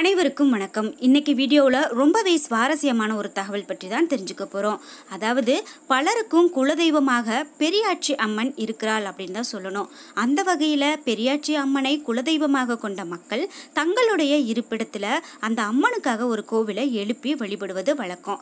அனைவருக்கும் வணக்கம் இன்றைக்கி வீடியோவில் ரொம்பவே சுவாரஸ்யமான ஒரு தகவல் பற்றி தான் தெரிஞ்சுக்க போகிறோம் அதாவது பலருக்கும் குலதெய்வமாக பெரியாட்சி அம்மன் இருக்கிறாள் அப்படின்னு தான் சொல்லணும் அந்த வகையில் பெரியாட்சி அம்மனை குலதெய்வமாக கொண்ட மக்கள் தங்களுடைய இருப்பிடத்தில் அந்த அம்மனுக்காக ஒரு கோவிலை எழுப்பி வழிபடுவது வழக்கம்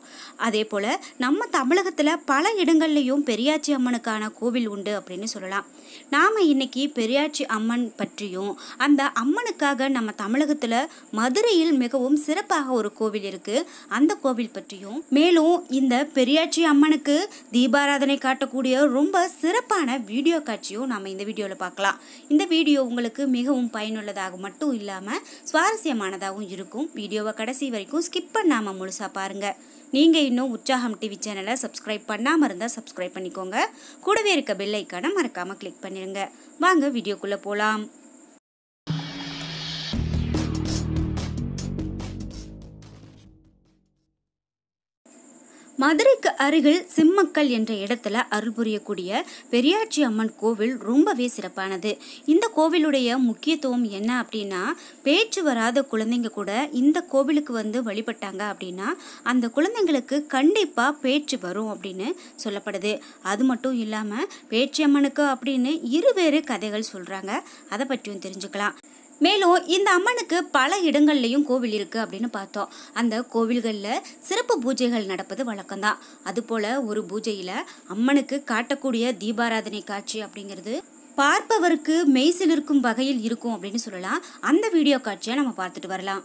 அதே போல் நம்ம தமிழகத்தில் பல இடங்கள்லேயும் பெரியாட்சி அம்மனுக்கான கோவில் உண்டு அப்படின்னு சொல்லலாம் நாம் இன்றைக்கி பெரியாட்சி அம்மன் பற்றியும் அந்த அம்மனுக்காக நம்ம தமிழகத்தில் மதுரை மதுரையில் மிகவும் சிறப்பாக ஒரு கோவில் இருக்கு அந்த கோவில் பற்றியும் மேலும் இந்த பெரியாச்சி அம்மனுக்கு தீபாராதனை காட்டக்கூடிய ரொம்ப சிறப்பான வீடியோ காட்சியும் நாம இந்த வீடியோவில் பார்க்கலாம் இந்த வீடியோ உங்களுக்கு மிகவும் பயனுள்ளதாக மட்டும் இல்லாமல் சுவாரஸ்யமானதாகவும் இருக்கும் வீடியோவை கடைசி வரைக்கும் ஸ்கிப் பண்ணாமல் முழுசாக பாருங்கள் நீங்கள் இன்னும் உற்சாகம் டிவி சேனலை சப்ஸ்கிரைப் பண்ணாமல் இருந்தால் சப்ஸ்கிரைப் பண்ணிக்கோங்க கூடவே இருக்க பெல் ஐக்கானை மறக்காமல் கிளிக் பண்ணிடுங்க வாங்க வீடியோக்குள்ளே போகலாம் மதுரைக்கு அருகில் சிம்மக்கல் என்ற இடத்துல அருள் புரியக்கூடிய பெரியாச்சி அம்மன் கோவில் ரொம்பவே சிறப்பானது இந்த கோவிலுடைய முக்கியத்துவம் என்ன அப்படின்னா பேச்சு வராத குழந்தைங்க கூட இந்த கோவிலுக்கு வந்து வழிபட்டாங்க அப்படின்னா அந்த குழந்தைங்களுக்கு கண்டிப்பாக பேச்சு வரும் அப்படின்னு சொல்லப்படுது அது மட்டும் இல்லாமல் பேச்சு அம்மனுக்கு அப்படின்னு இருவேறு கதைகள் சொல்கிறாங்க அதை பற்றியும் தெரிஞ்சுக்கலாம் மேலும் இந்த அம்மனுக்கு பல இடங்கள்லையும் கோவில் இருக்குது அப்படின்னு பார்த்தோம் அந்த கோவில்களில் சிறப்பு பூஜைகள் நடப்பது வழக்கம்தான் அதுபோல் ஒரு பூஜையில் அம்மனுக்கு காட்டக்கூடிய தீபாராதனை காட்சி அப்படிங்கிறது பார்ப்பவருக்கு மெய்சிலிருக்கும் வகையில் இருக்கும் அப்படின்னு சொல்லலாம் அந்த வீடியோ காட்சியை நம்ம பார்த்துட்டு வரலாம்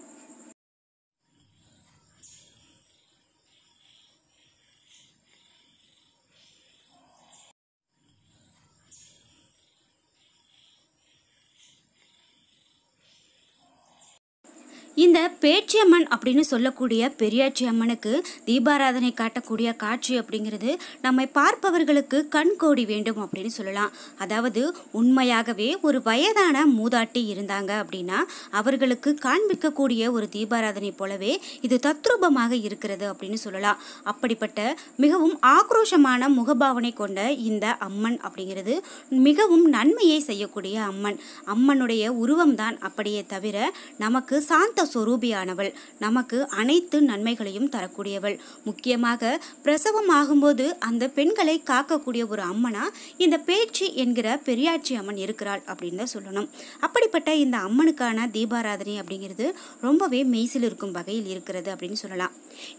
இந்த பேச்சியம்மன் அப்படின்னு சொல்லக்கூடிய பெரியாச்சி அம்மனுக்கு தீபாராதனை காட்டக்கூடிய காட்சி அப்படிங்கிறது நம்மை பார்ப்பவர்களுக்கு கண் கோடி வேண்டும் அப்படின்னு சொல்லலாம் அதாவது உண்மையாகவே ஒரு வயதான மூதாட்டி இருந்தாங்க அப்படின்னா அவர்களுக்கு காண்பிக்கக்கூடிய ஒரு தீபாராதனை போலவே இது தத்ரூபமாக இருக்கிறது அப்படின்னு சொல்லலாம் அப்படிப்பட்ட மிகவும் ஆக்ரோஷமான முகபாவனை கொண்ட இந்த அம்மன் அப்படிங்கிறது மிகவும் நன்மையை செய்யக்கூடிய அம்மன் அம்மனுடைய உருவம்தான் அப்படியே தவிர நமக்கு சாந்த ஸ்வரூபியானவள் நமக்கு அனைத்து நன்மைகளையும் தரக்கூடியவள் முக்கியமாக பிரசவம் ஆகும்போது அந்த பெண்களை காக்கக்கூடிய ஒரு அம்மனா இந்த பேச்சு என்கிற பெரியாட்சி அம்மன் இருக்கிறாள் அப்படின்னு தான் சொல்லணும் அப்படிப்பட்ட இந்த அம்மனுக்கான தீபாராதனை அப்படிங்கிறது ரொம்பவே மெய்சில் இருக்கும் வகையில் இருக்கிறது அப்படின்னு சொல்லலாம்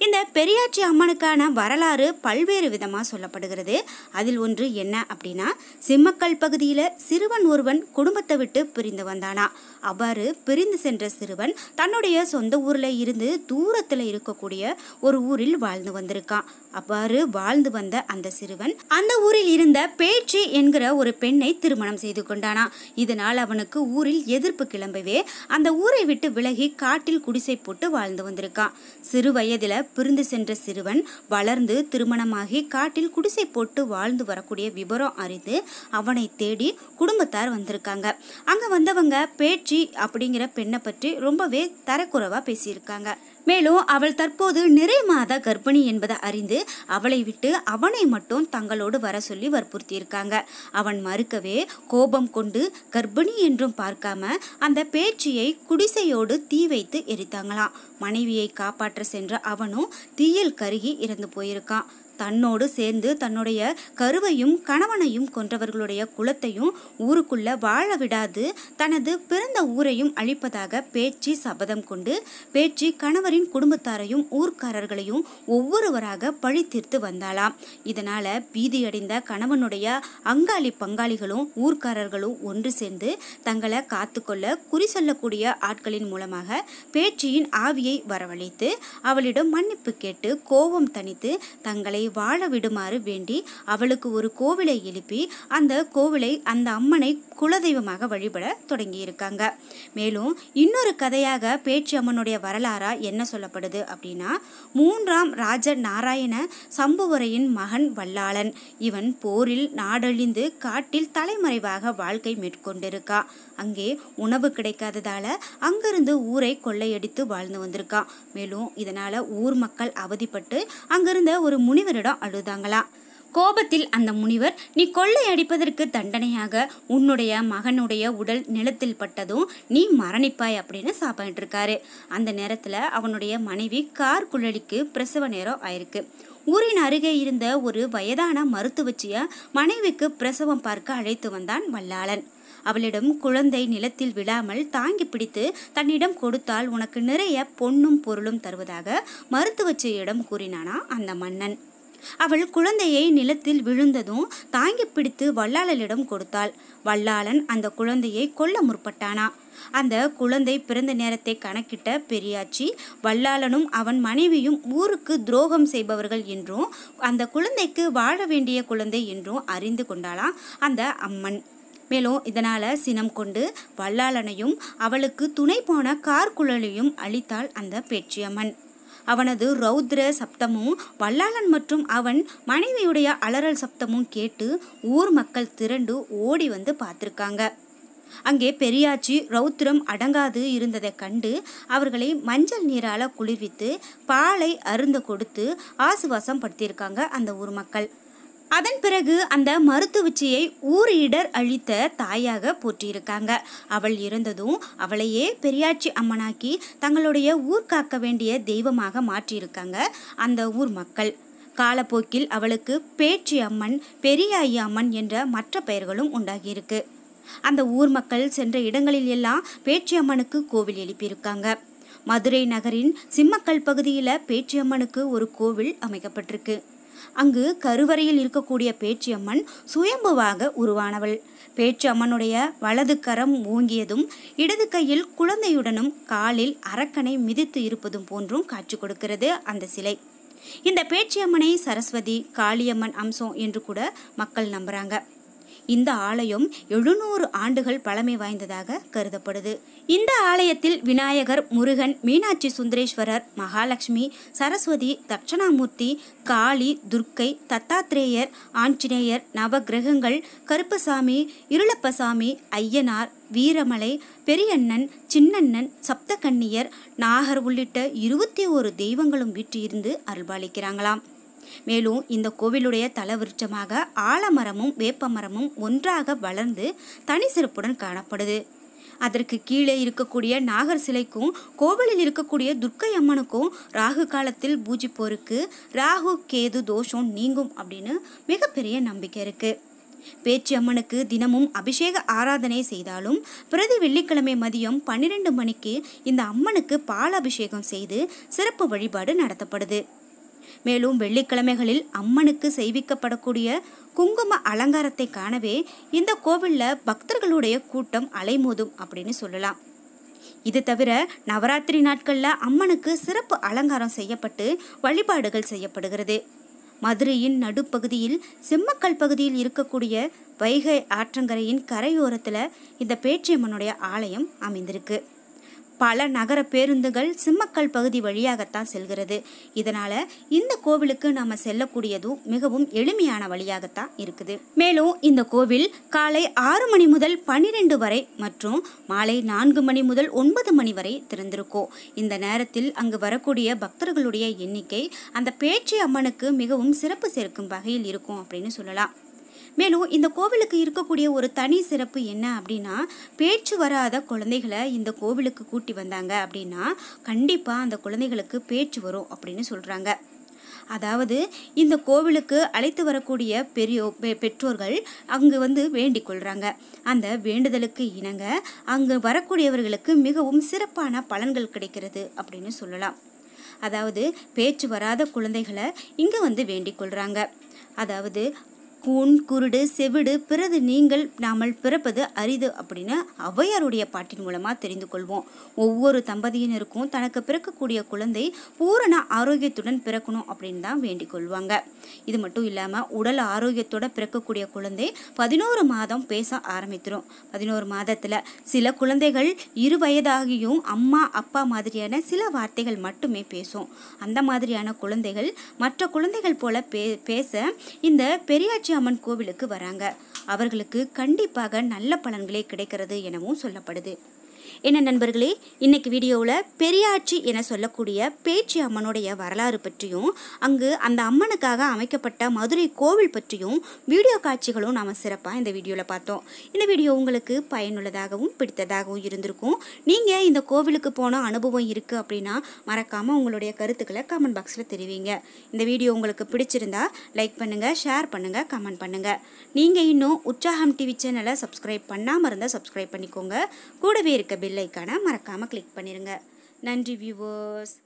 இந்த பெரியாட்சி அம்மனுக்கான வரலாறு பல்வேறு விதமாக சொல்லப்படுகிறது அதில் ஒன்று என்ன அப்படின்னா சிம்மக்கல் பகுதியில் சிறுவன் ஒருவன் குடும்பத்தை விட்டு பிரிந்து வந்தானா அவ்வாறு பிரிந்து சென்ற சிறுவன் தன் தன்னுடைய சொந்த ஊரில் இருந்து தூரத்தில் இருக்கக்கூடிய ஒரு ஊரில் வாழ்ந்து வந்திருக்கான் அவ்வாறு வாழ்ந்து வந்த அந்த சிறுவன் அந்த ஊரில் இருந்த பேச்சு என்கிற ஒரு பெண்ணை திருமணம் செய்து கொண்டானா இதனால் அவனுக்கு ஊரில் எதிர்ப்பு கிளம்பவே அந்த ஊரை விட்டு விலகி காட்டில் குடிசை போட்டு வாழ்ந்து வந்திருக்கான் சிறு வயதில் பிரிந்து சென்ற சிறுவன் வளர்ந்து திருமணமாகி காட்டில் குடிசை போட்டு வாழ்ந்து வரக்கூடிய விபரம் அறிந்து அவனை தேடி குடும்பத்தார் வந்திருக்காங்க அங்கே வந்தவங்க பேச்சு அப்படிங்கிற பெண்ணை பற்றி ரொம்பவே தரக்குறைவாக பேசியிருக்காங்க மேலும் அவள் தற்போது நிறை மாத கர்ப்பிணி என்பதை அறிந்து அவளை விட்டு அவனை மட்டும் தங்களோடு வர சொல்லி வற்புறுத்தியிருக்காங்க அவன் மறுக்கவே கோபம் கொண்டு கர்ப்பிணி என்றும் பார்க்காம அந்த பேச்சியை குடிசையோடு தீ வைத்து எரித்தாங்களாம் மனைவியை காப்பாற்ற சென்ற அவனும் தீயில் கருகி இறந்து போயிருக்கான் தன்னோடு சேர்ந்து தன்னுடைய கருவையும் கணவனையும் கொன்றவர்களுடைய குலத்தையும் ஊருக்குள்ள வாழ விடாது தனது பிறந்த ஊரையும் அழிப்பதாக பேச்சு சபதம் கொண்டு பேச்சு கணவரின் குடும்பத்தாரையும் ஊர்க்காரர்களையும் ஒவ்வொருவராக பழி தீர்த்து வந்தாளாம் இதனால பீதியடைந்த கணவனுடைய அங்காளி பங்காளிகளும் ஊர்க்காரர்களும் ஒன்று சேர்ந்து தங்களை காத்துக்கொள்ள குறி சொல்லக்கூடிய ஆட்களின் மூலமாக பேச்சியின் ஆவியை வரவழைத்து அவளிடம் மன்னிப்பு கேட்டு கோபம் தணித்து தங்களை அவளை வாழ விடுமாறு வேண்டி அவளுக்கு ஒரு கோவிலை எழுப்பி அந்த கோவிலை அந்த அம்மனை குலதெய்வமாக வழிபட தொடங்கியிருக்காங்க மேலும் இன்னொரு கதையாக பேச்சு அம்மனுடைய வரலாறா என்ன சொல்லப்படுது அப்படின்னா மூன்றாம் ராஜ நாராயண சம்புவரையின் மகன் வல்லாளன் இவன் போரில் நாடழிந்து காட்டில் தலைமறைவாக வாழ்க்கை மேற்கொண்டிருக்கா அங்கே உணவு கிடைக்காததால் அங்கிருந்து ஊரை கொள்ளையடித்து வாழ்ந்து வந்திருக்கான் மேலும் இதனால் ஊர் மக்கள் அவதிப்பட்டு அங்கிருந்த ஒரு முனிவரிடம் அழுதாங்களாம் கோபத்தில் அந்த முனிவர் நீ கொள்ளை அடிப்பதற்கு தண்டனையாக உன்னுடைய மகனுடைய உடல் நிலத்தில் பட்டதும் நீ மரணிப்பாய் அப்படின்னு சாப்பிட்டுருக்காரு அந்த நேரத்தில் அவனுடைய மனைவி கார் குழலிக்கு பிரசவ நேரம் ஆயிருக்கு ஊரின் அருகே இருந்த ஒரு வயதான மருத்துவச்சிய மனைவிக்கு பிரசவம் பார்க்க அழைத்து வந்தான் வல்லாளன் அவளிடம் குழந்தை நிலத்தில் விழாமல் தாங்கி பிடித்து தன்னிடம் கொடுத்தால் உனக்கு நிறைய பொண்ணும் பொருளும் தருவதாக மருத்துவச்சியிடம் கூறினானா அந்த மன்னன் அவள் குழந்தையை நிலத்தில் விழுந்ததும் தாங்கி பிடித்து வல்லாளனிடம் கொடுத்தாள் வல்லாளன் அந்த குழந்தையை கொல்ல முற்பட்டானா அந்த குழந்தை பிறந்த நேரத்தை கணக்கிட்ட பெரியாச்சி வல்லாளனும் அவன் மனைவியும் ஊருக்கு துரோகம் செய்பவர்கள் என்றும் அந்த குழந்தைக்கு வாழ வேண்டிய குழந்தை என்றும் அறிந்து கொண்டாளாம் அந்த அம்மன் மேலும் இதனால் சினம் கொண்டு வல்லாளனையும் அவளுக்கு துணை போன கார்குழலையும் அளித்தாள் அந்த பேச்சியம்மன் அவனது ரௌத்ர சப்தமும் வல்லாளன் மற்றும் அவன் மனைவியுடைய அலறல் சப்தமும் கேட்டு ஊர் மக்கள் திரண்டு ஓடி வந்து பார்த்துருக்காங்க அங்கே பெரியாச்சி ரௌத்திரம் அடங்காது இருந்ததை கண்டு அவர்களை மஞ்சள் நீரால் குளிர்வித்து பாலை அருந்து கொடுத்து ஆசுவாசம் படுத்தியிருக்காங்க அந்த ஊர் மக்கள் அதன் பிறகு அந்த மருத்துவச்சியை ஊர் இடர் அழித்த தாயாக போற்றியிருக்காங்க அவள் இருந்ததும் அவளையே பெரியாட்சி அம்மனாக்கி தங்களுடைய ஊர் காக்க வேண்டிய தெய்வமாக மாற்றியிருக்காங்க அந்த ஊர் மக்கள் காலப்போக்கில் அவளுக்கு பேச்சி அம்மன் பெரியாயி அம்மன் என்ற மற்ற பெயர்களும் உண்டாகியிருக்கு அந்த ஊர் மக்கள் சென்ற இடங்களில் எல்லாம் பேச்சியம்மனுக்கு கோவில் எழுப்பியிருக்காங்க மதுரை நகரின் சிம்மக்கல் பகுதியில் பேச்சியம்மனுக்கு ஒரு கோவில் அமைக்கப்பட்டிருக்கு அங்கு கருவறையில் இருக்கக்கூடிய பேச்சியம்மன் சுயம்புவாக உருவானவள் பேச்சியம்மனுடைய வலது கரம் ஓங்கியதும் இடது கையில் குழந்தையுடனும் காலில் அரக்கனை மிதித்து இருப்பதும் போன்றும் காட்சி கொடுக்கிறது அந்த சிலை இந்த பேச்சியம்மனை சரஸ்வதி காளியம்மன் அம்சம் என்று கூட மக்கள் நம்புகிறாங்க இந்த ஆலயம் எழுநூறு ஆண்டுகள் பழமை வாய்ந்ததாக கருதப்படுது இந்த ஆலயத்தில் விநாயகர் முருகன் மீனாட்சி சுந்தரேஸ்வரர் மகாலட்சுமி சரஸ்வதி தட்சணாமூர்த்தி காளி துர்க்கை தத்தாத்ரேயர் ஆஞ்சநேயர் நவகிரகங்கள் கருப்பசாமி இருளப்பசாமி ஐயனார் வீரமலை பெரியண்ணன் சின்னண்ணன் சப்தகன்னியர் நாகர் உள்ளிட்ட இருபத்தி ஓரு தெய்வங்களும் வீற்றிருந்து அருள்பாலிக்கிறாங்களாம் மேலும் இந்த கோவிலுடைய தலவிருட்சமாக ஆலமரமும் வேப்பமரமும் ஒன்றாக வளர்ந்து தனி சிறப்புடன் காணப்படுது அதற்கு கீழே இருக்கக்கூடிய நாகர் சிலைக்கும் கோவிலில் இருக்கக்கூடிய துர்க்கை அம்மனுக்கும் ராகு காலத்தில் பூஜிப்போருக்கு ராகு கேது தோஷம் நீங்கும் அப்படின்னு மிகப்பெரிய நம்பிக்கை இருக்குது பேச்சு அம்மனுக்கு தினமும் அபிஷேக ஆராதனை செய்தாலும் பிரதி வெள்ளிக்கிழமை மதியம் பன்னிரெண்டு மணிக்கு இந்த அம்மனுக்கு பால் அபிஷேகம் செய்து சிறப்பு வழிபாடு நடத்தப்படுது மேலும் வெள்ளிக்கிழமைகளில் அம்மனுக்கு செய்விக்கப்படக்கூடிய குங்கும அலங்காரத்தை காணவே இந்த கோவிலில் பக்தர்களுடைய கூட்டம் அலைமோதும் அப்படின்னு சொல்லலாம் இது தவிர நவராத்திரி நாட்களில் அம்மனுக்கு சிறப்பு அலங்காரம் செய்யப்பட்டு வழிபாடுகள் செய்யப்படுகிறது மதுரையின் நடுப்பகுதியில் செம்மக்கல் பகுதியில் இருக்கக்கூடிய வைகை ஆற்றங்கரையின் கரையோரத்தில் இந்த பேச்சியம்மனுடைய ஆலயம் அமைந்திருக்கு பல நகர பேருந்துகள் சிம்மக்கல் பகுதி வழியாகத்தான் செல்கிறது இதனால் இந்த கோவிலுக்கு நாம் செல்லக்கூடியதும் மிகவும் எளிமையான வழியாகத்தான் இருக்குது மேலும் இந்த கோவில் காலை ஆறு மணி முதல் பன்னிரெண்டு வரை மற்றும் மாலை நான்கு மணி முதல் ஒன்பது மணி வரை திறந்திருக்கும் இந்த நேரத்தில் அங்கு வரக்கூடிய பக்தர்களுடைய எண்ணிக்கை அந்த பேச்சு அம்மனுக்கு மிகவும் சிறப்பு சேர்க்கும் வகையில் இருக்கும் அப்படின்னு சொல்லலாம் மேலும் இந்த கோவிலுக்கு இருக்கக்கூடிய ஒரு தனி சிறப்பு என்ன அப்படின்னா பேச்சு வராத குழந்தைகளை இந்த கோவிலுக்கு கூட்டி வந்தாங்க அப்படின்னா கண்டிப்பாக அந்த குழந்தைகளுக்கு பேச்சு வரும் அப்படின்னு சொல்கிறாங்க அதாவது இந்த கோவிலுக்கு அழைத்து வரக்கூடிய பெரியோ பெற்றோர்கள் அங்கு வந்து வேண்டிக் கொள்கிறாங்க அந்த வேண்டுதலுக்கு இணங்க அங்கு வரக்கூடியவர்களுக்கு மிகவும் சிறப்பான பலன்கள் கிடைக்கிறது அப்படின்னு சொல்லலாம் அதாவது பேச்சு வராத குழந்தைகளை இங்கே வந்து வேண்டிக் கொள்கிறாங்க அதாவது கூண் குருடு செவிடு பிறகு நீங்கள் நாமல் பிறப்பது அரிது அப்படின்னு ஔவையாருடைய பாட்டின் மூலமாக தெரிந்து கொள்வோம் ஒவ்வொரு தம்பதியினருக்கும் தனக்கு பிறக்கக்கூடிய குழந்தை பூரண ஆரோக்கியத்துடன் பிறக்கணும் அப்படின்னு தான் வேண்டிக் கொள்வாங்க இது மட்டும் இல்லாமல் உடல் ஆரோக்கியத்தோட பிறக்கக்கூடிய குழந்தை பதினோரு மாதம் பேச ஆரம்பித்துடும் பதினோரு மாதத்தில் சில குழந்தைகள் இரு வயதாகியும் அம்மா அப்பா மாதிரியான சில வார்த்தைகள் மட்டுமே பேசும் அந்த மாதிரியான குழந்தைகள் மற்ற குழந்தைகள் போல பே பேச இந்த பெரியாச்சி அம்மன் கோவிலுக்கு வராங்க அவர்களுக்கு கண்டிப்பாக நல்ல பலன்களே கிடைக்கிறது எனவும் சொல்லப்படுது என்ன நண்பர்களே இன்றைக்கி வீடியோவில் பெரியாட்சி என சொல்லக்கூடிய பேச்சி அம்மனுடைய வரலாறு பற்றியும் அங்கு அந்த அம்மனுக்காக அமைக்கப்பட்ட மதுரை கோவில் பற்றியும் வீடியோ காட்சிகளும் நாம் சிறப்பாக இந்த வீடியோவில் பார்த்தோம் இந்த வீடியோ உங்களுக்கு பயனுள்ளதாகவும் பிடித்ததாகவும் இருந்திருக்கும் நீங்கள் இந்த கோவிலுக்கு போன அனுபவம் இருக்குது அப்படின்னா மறக்காமல் உங்களுடைய கருத்துக்களை கமெண்ட் பாக்ஸில் தெரிவிங்க இந்த வீடியோ உங்களுக்கு பிடிச்சிருந்தா லைக் பண்ணுங்கள் ஷேர் பண்ணுங்கள் கமெண்ட் பண்ணுங்கள் நீங்கள் இன்னும் உற்சாகம் டிவி சேனலை சப்ஸ்கிரைப் பண்ணாமல் இருந்தால் சப்ஸ்கிரைப் பண்ணிக்கோங்க கூடவே இருக்க பில்லைக்கான மறக்காமல் கிளிக் பண்ணிடுங்க நன்றி வியூவர்ஸ்